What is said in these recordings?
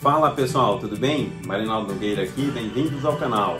Fala pessoal, tudo bem? Marinaldo Nogueira aqui, bem-vindos ao canal.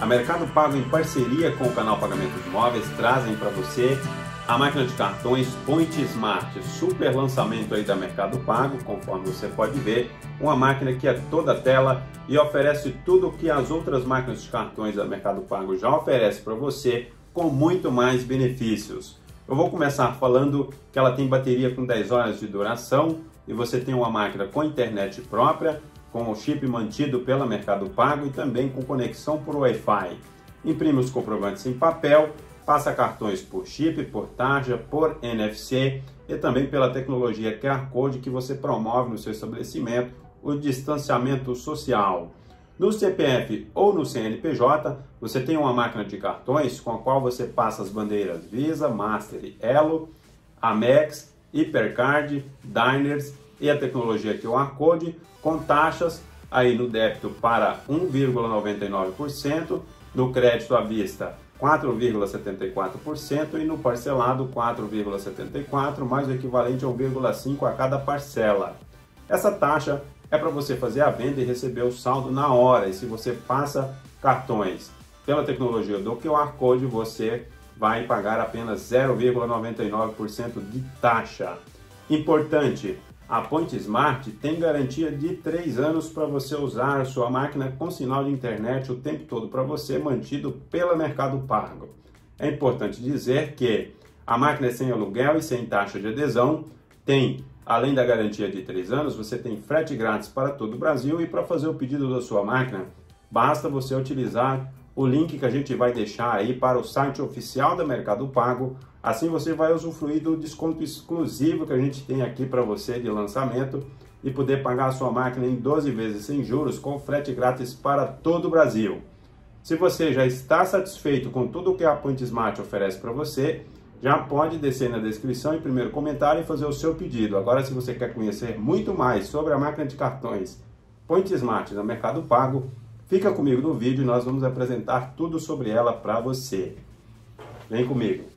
A Mercado Pago, em parceria com o canal Pagamento de Imóveis, trazem para você a máquina de cartões Point Smart, super lançamento aí da Mercado Pago, conforme você pode ver, uma máquina que é toda tela e oferece tudo o que as outras máquinas de cartões da Mercado Pago já oferece para você, com muito mais benefícios. Eu vou começar falando que ela tem bateria com 10 horas de duração, e você tem uma máquina com internet própria, com o chip mantido pela Mercado Pago e também com conexão por Wi-Fi. Imprime os comprovantes em papel, passa cartões por chip, por tarja, por NFC e também pela tecnologia QR Code que você promove no seu estabelecimento o distanciamento social. No CPF ou no CNPJ, você tem uma máquina de cartões com a qual você passa as bandeiras Visa, Master, Elo, Amex, Hipercard, Diners e a tecnologia que o Arcode, com taxas aí no débito para 1,99%, no crédito à vista 4,74% e no parcelado 4,74%, mais o equivalente a 1,5% a cada parcela. Essa taxa é para você fazer a venda e receber o saldo na hora. E se você passa cartões pela tecnologia do QR Code, você vai pagar apenas 0,99% de taxa. Importante, a Point Smart tem garantia de 3 anos para você usar sua máquina com sinal de internet o tempo todo para você, mantido pela Mercado Pago. É importante dizer que a máquina é sem aluguel e sem taxa de adesão, tem, além da garantia de 3 anos, você tem frete grátis para todo o Brasil e para fazer o pedido da sua máquina, basta você utilizar o link que a gente vai deixar aí para o site oficial da Mercado Pago Assim você vai usufruir do desconto exclusivo que a gente tem aqui para você de lançamento e poder pagar a sua máquina em 12 vezes sem juros com frete grátis para todo o Brasil. Se você já está satisfeito com tudo o que a Point Smart oferece para você, já pode descer na descrição e primeiro comentário e fazer o seu pedido. Agora, se você quer conhecer muito mais sobre a máquina de cartões Point Smart no Mercado Pago, fica comigo no vídeo e nós vamos apresentar tudo sobre ela para você. Vem comigo!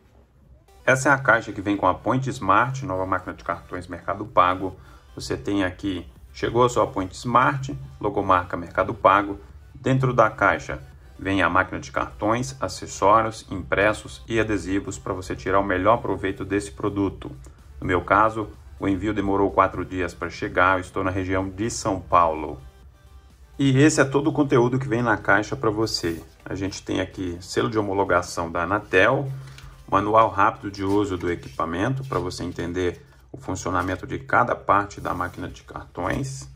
Essa é a caixa que vem com a Point Smart, nova máquina de cartões Mercado Pago. Você tem aqui, chegou a sua Point Smart, logomarca Mercado Pago. Dentro da caixa vem a máquina de cartões, acessórios, impressos e adesivos para você tirar o melhor proveito desse produto. No meu caso, o envio demorou quatro dias para chegar, eu estou na região de São Paulo. E esse é todo o conteúdo que vem na caixa para você. A gente tem aqui selo de homologação da Anatel, manual rápido de uso do equipamento para você entender o funcionamento de cada parte da máquina de cartões.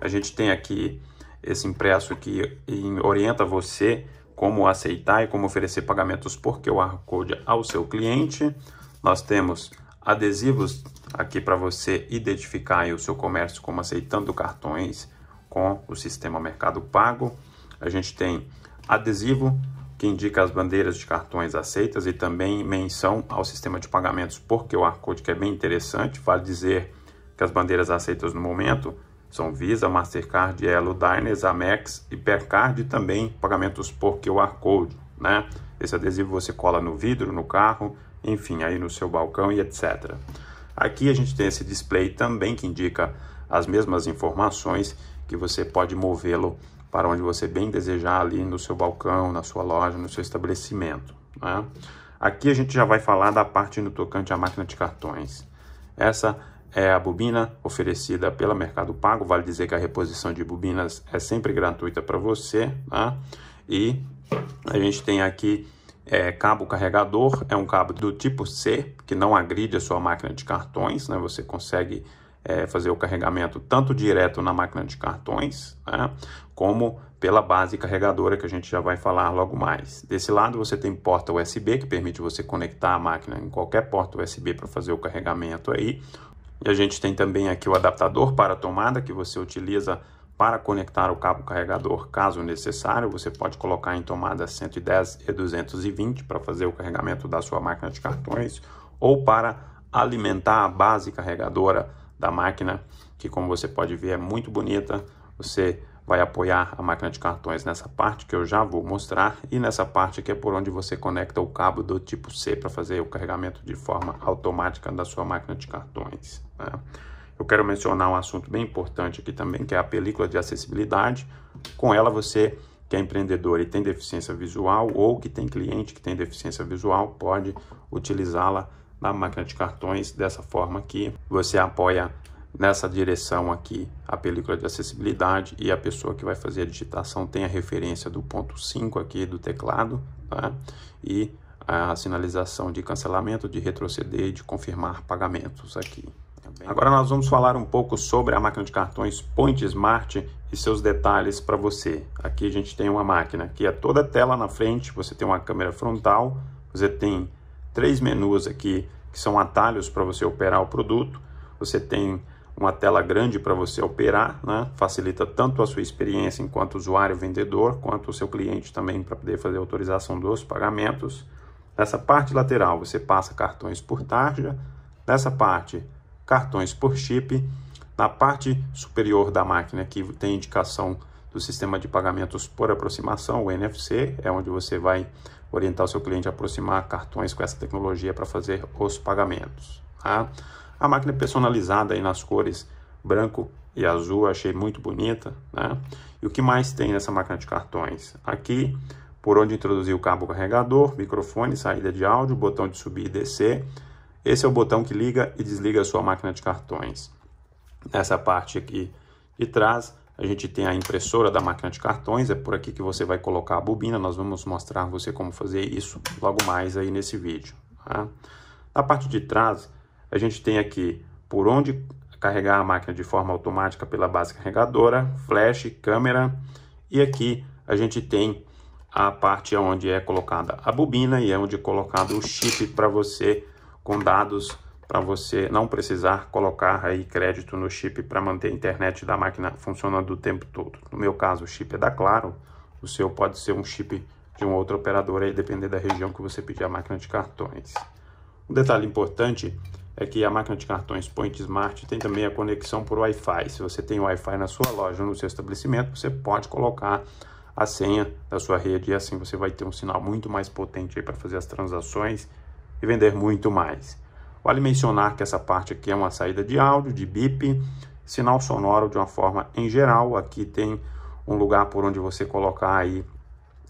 A gente tem aqui esse impresso que orienta você como aceitar e como oferecer pagamentos por QR Code ao seu cliente. Nós temos adesivos aqui para você identificar o seu comércio como aceitando cartões com o sistema Mercado Pago. A gente tem adesivo que indica as bandeiras de cartões aceitas e também menção ao sistema de pagamentos por QR Code, que é bem interessante. Vale dizer que as bandeiras aceitas no momento são Visa, Mastercard, Elo, Diners, Amex, Hipercard e também pagamentos por QR Code, né? Esse adesivo você cola no vidro, no carro, enfim, aí no seu balcão e etc. Aqui a gente tem esse display também que indica as mesmas informações que você pode movê-lo para onde você bem desejar ali no seu balcão, na sua loja, no seu estabelecimento. Né? Aqui a gente já vai falar da parte no tocante à máquina de cartões. Essa é a bobina oferecida pela Mercado Pago, vale dizer que a reposição de bobinas é sempre gratuita para você. Né? E a gente tem aqui é, cabo carregador, é um cabo do tipo C, que não agride a sua máquina de cartões, né? você consegue é, fazer o carregamento tanto direto na máquina de cartões, né, como pela base carregadora que a gente já vai falar logo mais. Desse lado você tem porta USB que permite você conectar a máquina em qualquer porta USB para fazer o carregamento aí. E a gente tem também aqui o adaptador para tomada que você utiliza para conectar o cabo carregador, caso necessário, você pode colocar em tomada 110 e 220 para fazer o carregamento da sua máquina de cartões ou para alimentar a base carregadora da máquina, que como você pode ver é muito bonita. Você vai apoiar a máquina de cartões nessa parte que eu já vou mostrar e nessa parte que é por onde você conecta o cabo do tipo C para fazer o carregamento de forma automática da sua máquina de cartões. Né? Eu quero mencionar um assunto bem importante aqui também, que é a película de acessibilidade. Com ela você que é empreendedor e tem deficiência visual ou que tem cliente que tem deficiência visual pode utilizá-la na máquina de cartões. Dessa forma aqui, você apoia nessa direção aqui a película de acessibilidade e a pessoa que vai fazer a digitação tem a referência do ponto 5 aqui do teclado, tá? E a sinalização de cancelamento, de retroceder e de confirmar pagamentos aqui. É Agora nós vamos falar um pouco sobre a máquina de cartões Point Smart e seus detalhes para você. Aqui a gente tem uma máquina que é toda tela na frente, você tem uma câmera frontal, você tem três menus aqui que são atalhos para você operar o produto. Você tem uma tela grande para você operar, né? facilita tanto a sua experiência enquanto usuário vendedor, quanto o seu cliente também para poder fazer autorização dos pagamentos. Nessa parte lateral você passa cartões por tarja, nessa parte cartões por chip, na parte superior da máquina aqui tem indicação do sistema de pagamentos por aproximação, o NFC, é onde você vai orientar o seu cliente a aproximar cartões com essa tecnologia para fazer os pagamentos. Tá? A máquina é personalizada aí nas cores branco e azul, achei muito bonita. Né? E o que mais tem nessa máquina de cartões? Aqui, por onde introduzir o cabo carregador, microfone, saída de áudio, botão de subir e descer. Esse é o botão que liga e desliga a sua máquina de cartões. Nessa parte aqui de trás, a gente tem a impressora da máquina de cartões, é por aqui que você vai colocar a bobina, nós vamos mostrar você como fazer isso logo mais aí nesse vídeo. Tá? Na parte de trás, a gente tem aqui por onde carregar a máquina de forma automática pela base carregadora, flash, câmera, e aqui a gente tem a parte onde é colocada a bobina e é onde é colocado o chip para você com dados para você não precisar colocar aí crédito no chip para manter a internet da máquina funcionando o tempo todo. No meu caso, o chip é da Claro, o seu pode ser um chip de um outro operador aí, depender da região que você pedir a máquina de cartões. Um detalhe importante é que a máquina de cartões Point Smart tem também a conexão por Wi-Fi. Se você tem Wi-Fi na sua loja ou no seu estabelecimento, você pode colocar a senha da sua rede e assim você vai ter um sinal muito mais potente para fazer as transações e vender muito mais. Vale mencionar que essa parte aqui é uma saída de áudio, de bip, sinal sonoro de uma forma em geral. Aqui tem um lugar por onde você colocar aí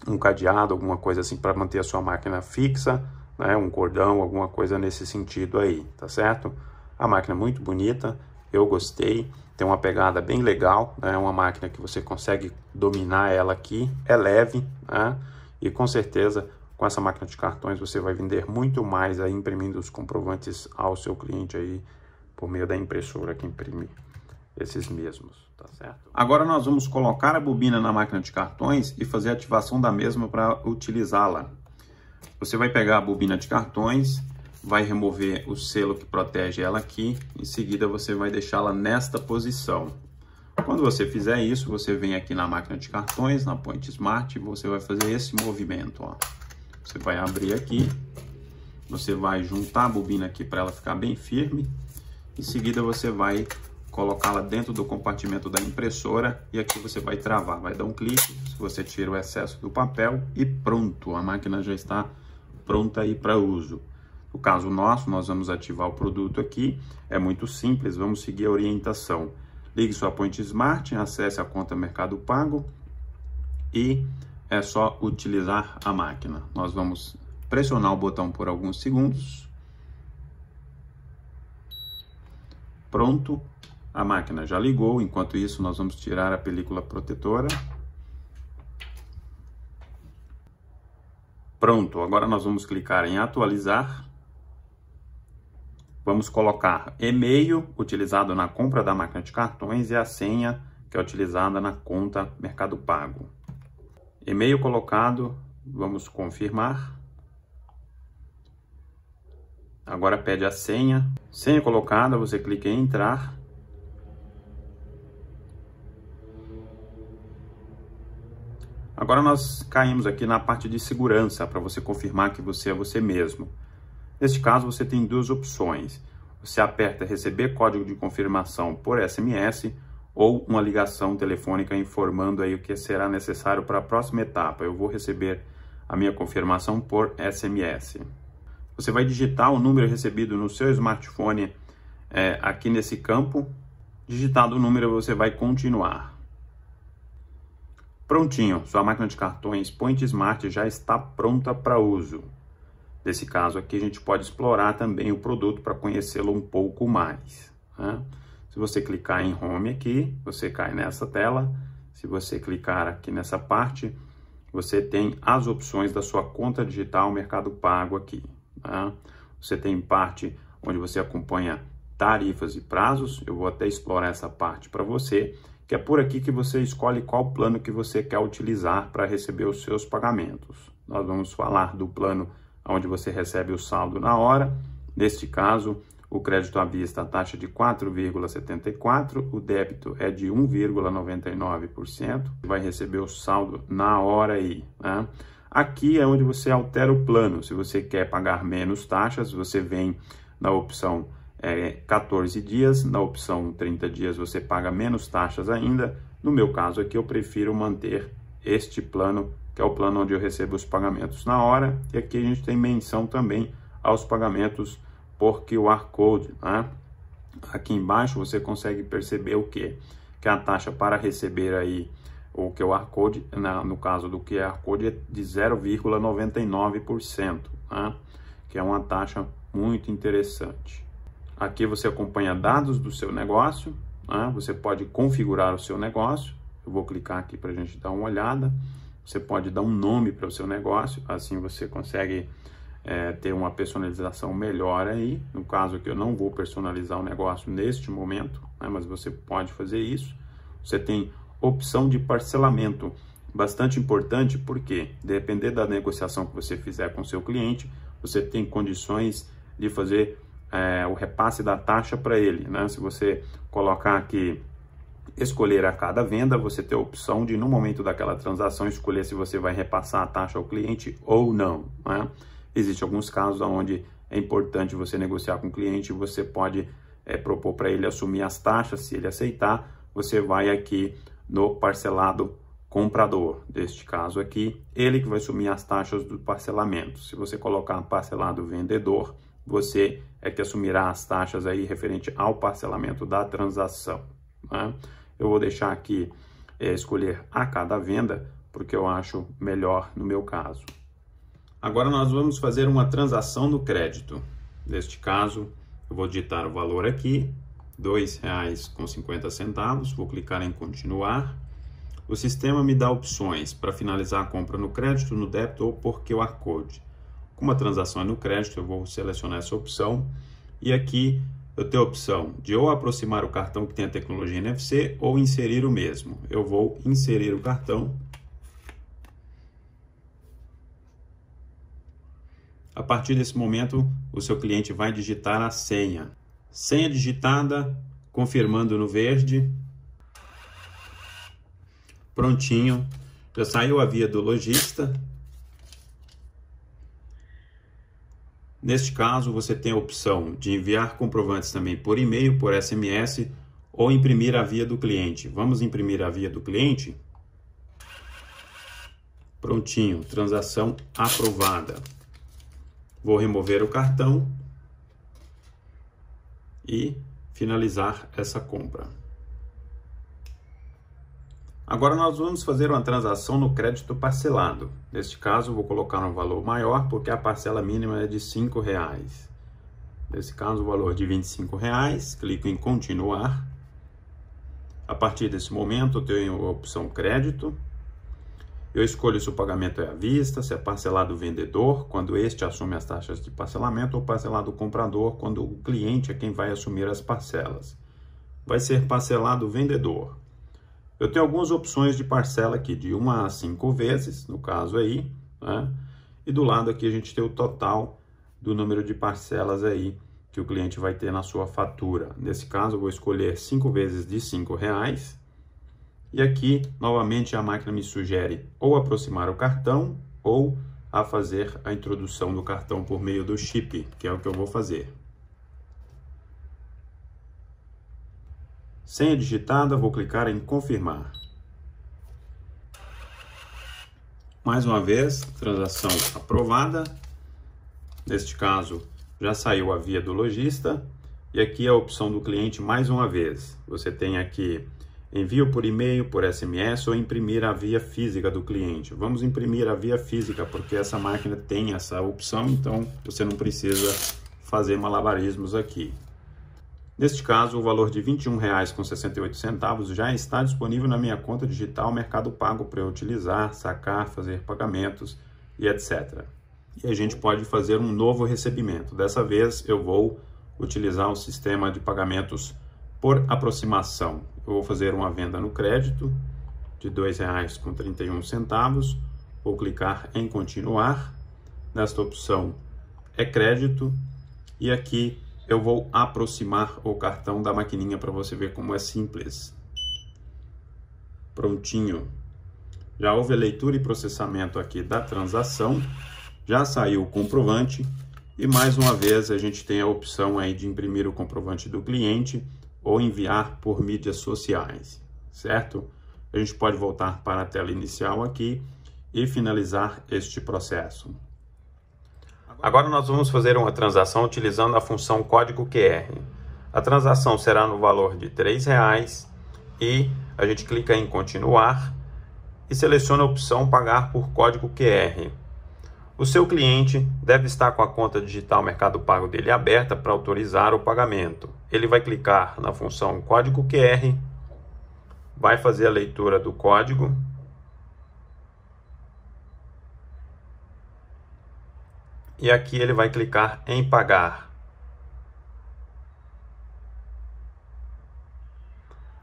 um cadeado, alguma coisa assim para manter a sua máquina fixa, né? um cordão, alguma coisa nesse sentido aí, tá certo? A máquina é muito bonita, eu gostei, tem uma pegada bem legal, é né? uma máquina que você consegue dominar ela aqui, é leve, né? e com certeza com essa máquina de cartões você vai vender muito mais aí imprimindo os comprovantes ao seu cliente aí por meio da impressora que imprime esses mesmos, tá certo? Agora nós vamos colocar a bobina na máquina de cartões e fazer a ativação da mesma para utilizá-la. Você vai pegar a bobina de cartões, vai remover o selo que protege ela aqui, em seguida você vai deixá-la nesta posição. Quando você fizer isso, você vem aqui na máquina de cartões, na Point Smart, e você vai fazer esse movimento, ó. Você vai abrir aqui, você vai juntar a bobina aqui para ela ficar bem firme. Em seguida você vai colocá-la dentro do compartimento da impressora e aqui você vai travar, vai dar um clique, você tira o excesso do papel e pronto, a máquina já está pronta aí para uso. No caso nosso, nós vamos ativar o produto aqui, é muito simples, vamos seguir a orientação. Ligue sua Point Smart, acesse a conta Mercado Pago e é só utilizar a máquina. Nós vamos pressionar o botão por alguns segundos. Pronto, a máquina já ligou. Enquanto isso, nós vamos tirar a película protetora. Pronto, agora nós vamos clicar em atualizar. Vamos colocar e-mail utilizado na compra da máquina de cartões e a senha que é utilizada na conta Mercado Pago. E-mail colocado, vamos confirmar. Agora pede a senha. Senha colocada, você clica em entrar. Agora nós caímos aqui na parte de segurança, para você confirmar que você é você mesmo. Neste caso, você tem duas opções. Você aperta receber código de confirmação por SMS ou uma ligação telefônica informando aí o que será necessário para a próxima etapa. Eu vou receber a minha confirmação por SMS. Você vai digitar o número recebido no seu smartphone é, aqui nesse campo. Digitado o número, você vai continuar. Prontinho, sua máquina de cartões Point Smart já está pronta para uso. Nesse caso aqui, a gente pode explorar também o produto para conhecê-lo um pouco mais. Né? Se você clicar em Home aqui, você cai nessa tela. Se você clicar aqui nessa parte, você tem as opções da sua conta digital Mercado Pago aqui. Tá? Você tem parte onde você acompanha tarifas e prazos. Eu vou até explorar essa parte para você, que é por aqui que você escolhe qual plano que você quer utilizar para receber os seus pagamentos. Nós vamos falar do plano onde você recebe o saldo na hora. Neste caso, o crédito à vista, a taxa de 4,74%, o débito é de 1,99%. Vai receber o saldo na hora aí. Né? Aqui é onde você altera o plano. Se você quer pagar menos taxas, você vem na opção é, eh, 14 dias, na opção 30 dias você paga menos taxas ainda. No meu caso aqui, eu prefiro manter este plano, que é o plano onde eu recebo os pagamentos na hora. E aqui a gente tem menção também aos pagamentos por QR Code. Né? Aqui embaixo você consegue perceber o que? Que a taxa para receber aí o QR é Code, na, no caso do QR é Code, é de 0,99%, né? que é uma taxa muito interessante. Aqui você acompanha dados do seu negócio, né? você pode configurar o seu negócio, eu vou clicar aqui para a gente dar uma olhada, você pode dar um nome para o seu negócio, assim você consegue é, ter uma personalização melhor aí. No caso aqui, eu não vou personalizar o negócio neste momento, né, mas você pode fazer isso. Você tem opção de parcelamento, bastante importante, porque depender da negociação que você fizer com seu cliente, você tem condições de fazer é, o repasse da taxa para ele. Né? Se você colocar aqui escolher a cada venda, você tem a opção de, no momento daquela transação, escolher se você vai repassar a taxa ao cliente ou não. Né? Existem alguns casos onde é importante você negociar com o cliente, você pode é, propor para ele assumir as taxas, se ele aceitar, você vai aqui no parcelado comprador, deste caso aqui, ele que vai assumir as taxas do parcelamento. Se você colocar parcelado vendedor, você é que assumirá as taxas aí referente ao parcelamento da transação. Né? Eu vou deixar aqui é, escolher a cada venda, porque eu acho melhor no meu caso. Agora nós vamos fazer uma transação no crédito. Neste caso, eu vou digitar o valor aqui, R$ 2,50, vou clicar em continuar. O sistema me dá opções para finalizar a compra no crédito, no débito ou por QR Code. Como a transação é no crédito, eu vou selecionar essa opção e aqui eu tenho a opção de ou aproximar o cartão que tem a tecnologia NFC ou inserir o mesmo. Eu vou inserir o cartão partir desse momento, o seu cliente vai digitar a senha. Senha digitada, confirmando no verde. Prontinho. Já saiu a via do lojista. Neste caso, você tem a opção de enviar comprovantes também por e-mail, por SMS ou imprimir a via do cliente. Vamos imprimir a via do cliente? Prontinho, transação aprovada. Vou remover o cartão e finalizar essa compra. Agora nós vamos fazer uma transação no crédito parcelado. Neste caso, vou colocar um valor maior porque a parcela mínima é de R$ 5,00. Nesse caso, o valor de R$ 25,00, clico em continuar. A partir desse momento, eu tenho a opção crédito, eu escolho se o pagamento é à vista, se é parcelado o vendedor, quando este assume as taxas de parcelamento, ou parcelado o comprador, quando o cliente é quem vai assumir as parcelas. Vai ser parcelado o vendedor. Eu tenho algumas opções de parcela aqui, de 1 a 5 vezes, no caso aí, né? e do lado aqui a gente tem o total do número de parcelas aí que o cliente vai ter na sua fatura. Nesse caso, eu vou escolher 5 vezes de R$ reais, e aqui, novamente, a máquina me sugere ou aproximar o cartão ou a fazer a introdução do cartão por meio do chip, que é o que eu vou fazer. Senha digitada, vou clicar em confirmar. Mais uma vez, transação aprovada. Neste caso, já saiu a via do lojista. E aqui é a opção do cliente mais uma vez. Você tem aqui Envio por e-mail, por SMS ou imprimir a via física do cliente. Vamos imprimir a via física porque essa máquina tem essa opção, então você não precisa fazer malabarismos aqui. Neste caso, o valor de R$ 21,68 já está disponível na minha conta digital Mercado Pago para eu utilizar, sacar, fazer pagamentos e etc. E a gente pode fazer um novo recebimento. Dessa vez eu vou utilizar o sistema de pagamentos por aproximação, eu vou fazer uma venda no crédito de R$ 2,31. Vou clicar em continuar. Nesta opção é crédito. E aqui eu vou aproximar o cartão da maquininha para você ver como é simples. Prontinho. Já houve a leitura e processamento aqui da transação. Já saiu o comprovante. E mais uma vez a gente tem a opção aí de imprimir o comprovante do cliente ou enviar por mídias sociais, certo? A gente pode voltar para a tela inicial aqui e finalizar este processo. Agora nós vamos fazer uma transação utilizando a função código QR. A transação será no valor de R$ 3,00 e a gente clica em continuar e seleciona a opção pagar por código QR. O seu cliente deve estar com a conta digital Mercado Pago dele aberta para autorizar o pagamento. Ele vai clicar na função código QR, vai fazer a leitura do código. E aqui ele vai clicar em pagar.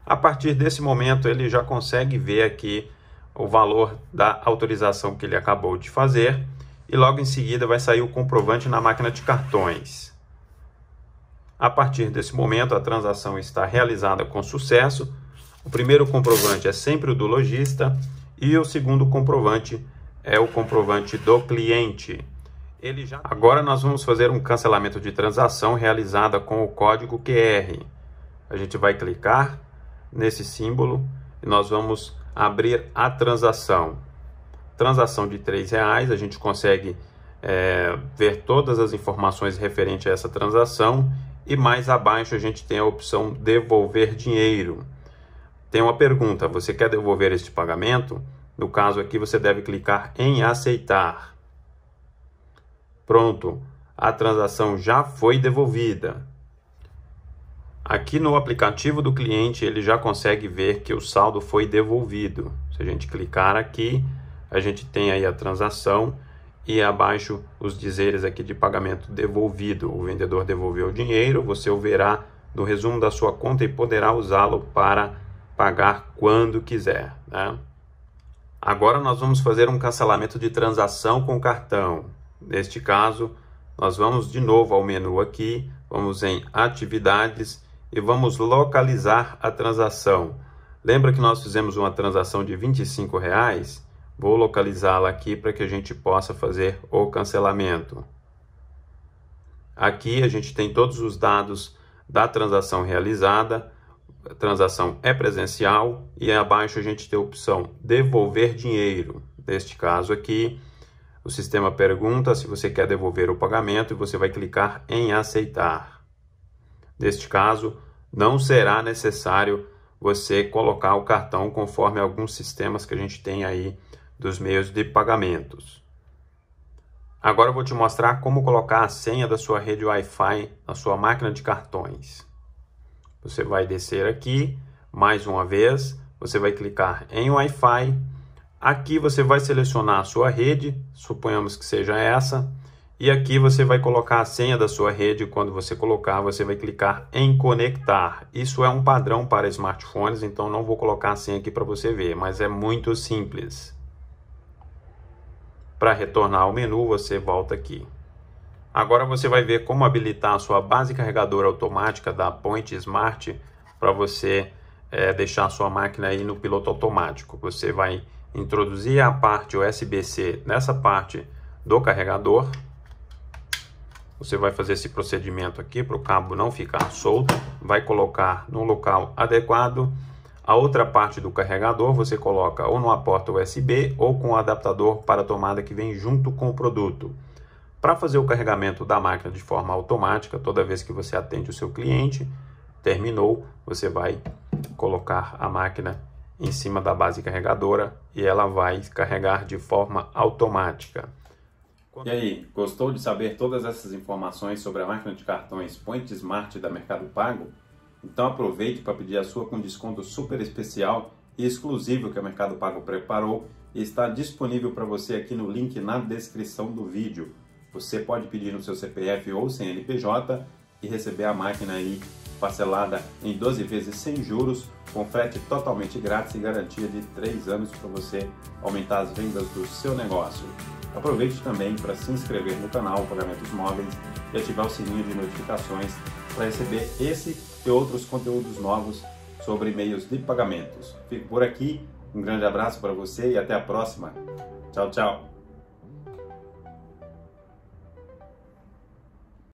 A partir desse momento ele já consegue ver aqui o valor da autorização que ele acabou de fazer e logo em seguida vai sair o comprovante na máquina de cartões. A partir desse momento, a transação está realizada com sucesso. O primeiro comprovante é sempre o do lojista e o segundo comprovante é o comprovante do cliente. Ele já... Agora nós vamos fazer um cancelamento de transação realizada com o código QR. A gente vai clicar nesse símbolo e nós vamos abrir a transação transação de R$ reais a gente consegue é, ver todas as informações referentes a essa transação e mais abaixo a gente tem a opção devolver dinheiro. Tem uma pergunta, você quer devolver este pagamento? No caso aqui você deve clicar em aceitar. Pronto, a transação já foi devolvida. Aqui no aplicativo do cliente ele já consegue ver que o saldo foi devolvido. Se a gente clicar aqui, a gente tem aí a transação e abaixo os dizeres aqui de pagamento devolvido. O vendedor devolveu o dinheiro, você o verá no resumo da sua conta e poderá usá-lo para pagar quando quiser. Né? Agora nós vamos fazer um cancelamento de transação com cartão. Neste caso, nós vamos de novo ao menu aqui, vamos em atividades e vamos localizar a transação. Lembra que nós fizemos uma transação de R$ 25 reais? Vou localizá-la aqui para que a gente possa fazer o cancelamento. Aqui a gente tem todos os dados da transação realizada. A transação é presencial e abaixo a gente tem a opção devolver dinheiro. Neste caso aqui, o sistema pergunta se você quer devolver o pagamento e você vai clicar em aceitar. Neste caso, não será necessário você colocar o cartão conforme alguns sistemas que a gente tem aí dos meios de pagamentos. Agora eu vou te mostrar como colocar a senha da sua rede Wi-Fi na sua máquina de cartões. Você vai descer aqui, mais uma vez, você vai clicar em Wi-Fi. Aqui você vai selecionar a sua rede, suponhamos que seja essa, e aqui você vai colocar a senha da sua rede. Quando você colocar, você vai clicar em conectar. Isso é um padrão para smartphones, então não vou colocar a senha aqui para você ver, mas é muito simples. Para retornar ao menu, você volta aqui. Agora você vai ver como habilitar a sua base carregadora automática da Point Smart para você é, deixar a sua máquina aí no piloto automático. Você vai introduzir a parte USB-C nessa parte do carregador. Você vai fazer esse procedimento aqui para o cabo não ficar solto. Vai colocar no local adequado a outra parte do carregador você coloca ou numa porta USB ou com o um adaptador para a tomada que vem junto com o produto. Para fazer o carregamento da máquina de forma automática, toda vez que você atende o seu cliente, terminou, você vai colocar a máquina em cima da base carregadora e ela vai carregar de forma automática. E aí, gostou de saber todas essas informações sobre a máquina de cartões Point Smart da Mercado Pago? Então aproveite para pedir a sua com desconto super especial e exclusivo que o Mercado Pago preparou e está disponível para você aqui no link na descrição do vídeo. Você pode pedir no seu CPF ou CNPJ e receber a máquina aí parcelada em 12 vezes sem juros, com frete totalmente grátis e garantia de 3 anos para você aumentar as vendas do seu negócio. Aproveite também para se inscrever no canal Pagamentos Móveis e ativar o sininho de notificações para receber esse e outros conteúdos novos sobre meios de pagamentos. Fico por aqui, um grande abraço para você e até a próxima. Tchau, tchau.